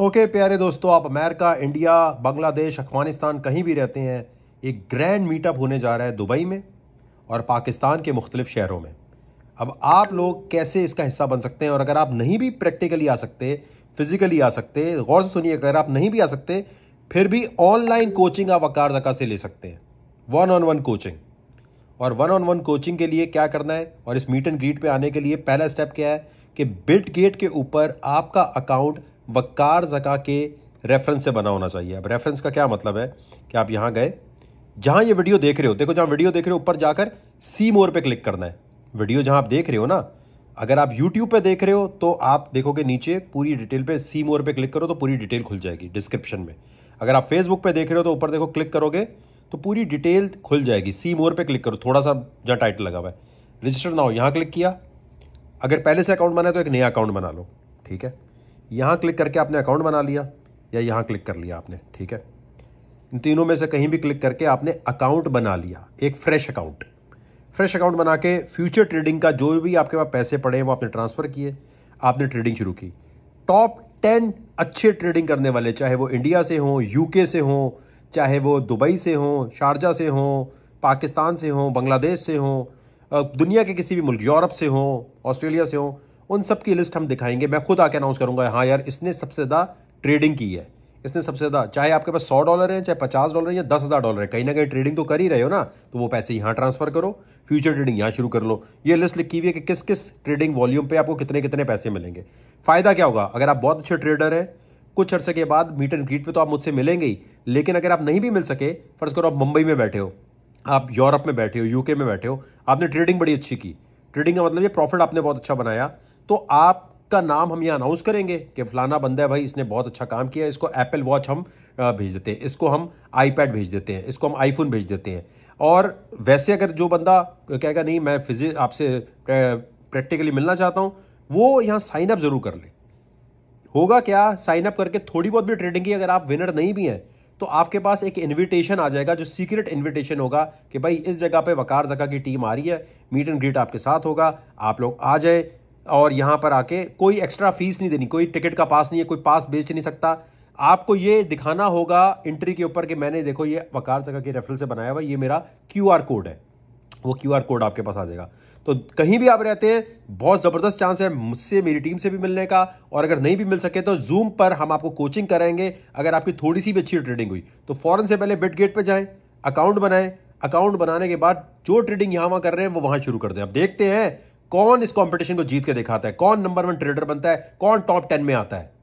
okay okay, प्यारे दोस्तों आप अमेरिका इंडिया बांग्लादेश अफगानिस्तान कहीं भी रहते हैं एक ग्रैंड मीटअप होने जा रहा है दुबई में और पाकिस्तान के मुख्तलिफ शहरों में अब आप लोग कैसे इसका हिस्सा बन सकते हैं और अगर आप नहीं भी प्रैक्टिकली आ सकते फिजिकली आ सकते गौर से सुनिए अगर आप नहीं भी आ सकते फिर भी ऑनलाइन कोचिंग आप वकार जका से ले सकते हैं वन ऑन वन कोचिंग और वन ऑन वन कोचिंग के लिए क्या करना है और इस मीट एंड ग्रीट पर आने के लिए पहला स्टेप क्या है कि बिट गेट के ऊपर आपका अकाउंट वक्कार ज़का के रेफरेंस से बना होना चाहिए अब रेफरेंस का क्या मतलब है कि आप यहाँ गए जहाँ ये वीडियो देख रहे हो देखो जहाँ वीडियो देख रहे हो ऊपर जाकर सी मोर पे क्लिक करना है वीडियो जहाँ आप देख रहे हो ना अगर आप यूट्यूब पे देख रहे हो तो आप देखोगे नीचे पूरी डिटेल पे सी मोर पे क्लिक करो तो पूरी डिटेल खुल जाएगी डिस्क्रिप्शन में अगर आप फेसबुक पे देख रहे हो तो ऊपर देखो क्लिक करोगे तो पूरी डिटेल खुल जाएगी सी मोर पे क्लिक करो थोड़ा सा जहाँ टाइटल लगा हुआ है रजिस्टर ना हो यहाँ क्लिक किया अगर पहले से अकाउंट बना है तो एक नया अकाउंट बना लो ठीक है यहाँ क्लिक करके आपने अकाउंट बना लिया या यहाँ क्लिक कर लिया आपने ठीक है इन तीनों में से कहीं भी क्लिक करके आपने अकाउंट बना लिया एक फ्रेश अकाउंट फ्रेश अकाउंट बना के फ्यूचर ट्रेडिंग का जो भी आपके पास पैसे पड़े वो आपने ट्रांसफ़र किए आपने ट्रेडिंग शुरू की टॉप टेन अच्छे ट्रेडिंग करने वाले चाहे वो इंडिया से हों यूके से हों चाहे वो दुबई से हों शारजा से हों पाकिस्तान से हों बांग्लादेश से हों दुनिया के किसी भी मुल्क यूरोप से हों ऑस्ट्रेलिया से हों उन सब की लिस्ट हम दिखाएंगे मैं खुद आके अनाउंस करूंगा हाँ यार इसने सबसे ज़्यादा ट्रेडिंग की है इसने सबसे ज़्यादा चाहे आपके पास सौ डॉलर है चाहे पचास डॉलर है या दस हज़ार डॉलर है कहीं ना कहीं ट्रेडिंग तो कर ही रहे हो ना तो वो पैसे यहाँ ट्रांसफर करो फ्यूचर ट्रेडिंग यहाँ शुरू कर लो ये लिस्ट लिखी हुई है कि किस किस ट्रेडिंग वॉल्यूम पे आपको कितने कितने पैसे मिलेंगे फ़ायदा क्या होगा अगर आप बहुत अच्छे ट्रेडर हैं कुछ अर्से के बाद मीट एंड ग्रीट पर तो आप मुझसे मिलेंगे ही लेकिन अगर आप नहीं भी मिल सके फर्ज करो आप मुंबई में बैठे हो आप यूरोप में बैठे हो यूके में बैठे हो आपने ट्रेडिंग बड़ी अच्छी की ट्रेडिंग का मतलब ये प्रॉफिट आपने बहुत अच्छा बनाया तो आपका नाम हम ये अनाउंस करेंगे कि फलाना बंदा है भाई इसने बहुत अच्छा काम किया इसको एप्पल वॉच हम भेज देते हैं इसको हम आईपैड भेज देते हैं इसको हम आईफोन भेज देते हैं और वैसे अगर जो बंदा कहेगा नहीं मैं फिजिक आपसे प्रैक्टिकली मिलना चाहता हूँ वो यहाँ साइन अप ज़रूर कर ले होगा क्या साइन अप करके थोड़ी बहुत भी ट्रेडिंग की अगर आप विनर नहीं भी हैं तो आपके पास एक इनविटेशन आ जाएगा जो सीक्रेट इनविटेशन होगा कि भाई इस जगह पे वकार जगह की टीम आ रही है मीट एंड ग्रीट आपके साथ होगा आप लोग आ जाए और यहाँ पर आके कोई एक्स्ट्रा फीस नहीं देनी कोई टिकट का पास नहीं है कोई पास बेच नहीं सकता आपको ये दिखाना होगा एंट्री के ऊपर कि मैंने देखो ये वकार जगह के रेफरल से बनाया हुआ ये मेरा क्यू कोड है वो क्यू कोड आपके पास आ जाएगा तो कहीं भी आप रहते हैं बहुत ज़बरदस्त चांस है मुझसे मेरी टीम से भी मिलने का और अगर नहीं भी मिल सके तो जूम पर हम आपको कोचिंग कराएंगे अगर आपकी थोड़ी सी भी अच्छी ट्रेडिंग हुई तो फ़ौरन से पहले बिट गेट पर जाएँ अकाउंट बनाएं अकाउंट बनाने के बाद जो ट्रेडिंग यहाँ वहाँ कर रहे हैं वो वहाँ शुरू कर दें आप देखते हैं कौन इस कंपटीशन को जीत के दिखाता है कौन नंबर वन ट्रेडर बनता है कौन टॉप टेन में आता है